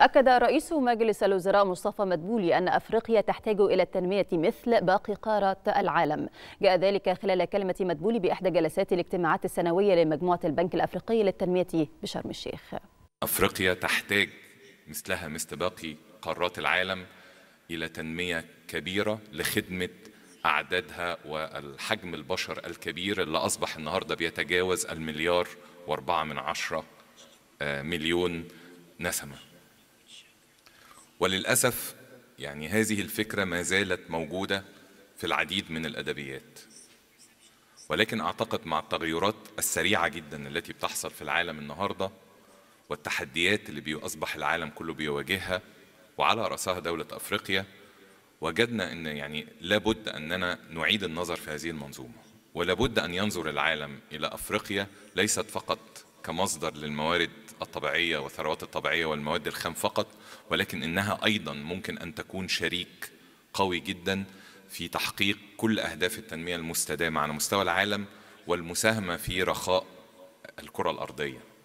أكد رئيس مجلس الوزراء مصطفى مدبولي أن أفريقيا تحتاج إلى التنمية مثل باقي قارات العالم جاء ذلك خلال كلمة مدبولي بإحدى جلسات الاجتماعات السنوية لمجموعة البنك الأفريقي للتنمية بشرم الشيخ أفريقيا تحتاج مثلها مثل باقي قارات العالم إلى تنمية كبيرة لخدمة أعدادها والحجم البشر الكبير اللي أصبح النهاردة بيتجاوز المليار وأربعة من عشرة آه، مليون نسمة وللأسف يعني هذه الفكرة ما زالت موجودة في العديد من الأدبيات ولكن أعتقد مع التغيرات السريعة جدا التي بتحصل في العالم النهاردة والتحديات اللي بيصبح العالم كله بيواجهها وعلى رأسها دولة أفريقيا وجدنا أن يعني لابد أننا نعيد النظر في هذه المنظومة ولابد أن ينظر العالم إلى أفريقيا ليست فقط كمصدر للموارد الطبيعية والثروات الطبيعية والمواد الخام فقط ولكن إنها أيضا ممكن أن تكون شريك قوي جدا في تحقيق كل أهداف التنمية المستدامة على مستوى العالم والمساهمة في رخاء الكرة الأرضية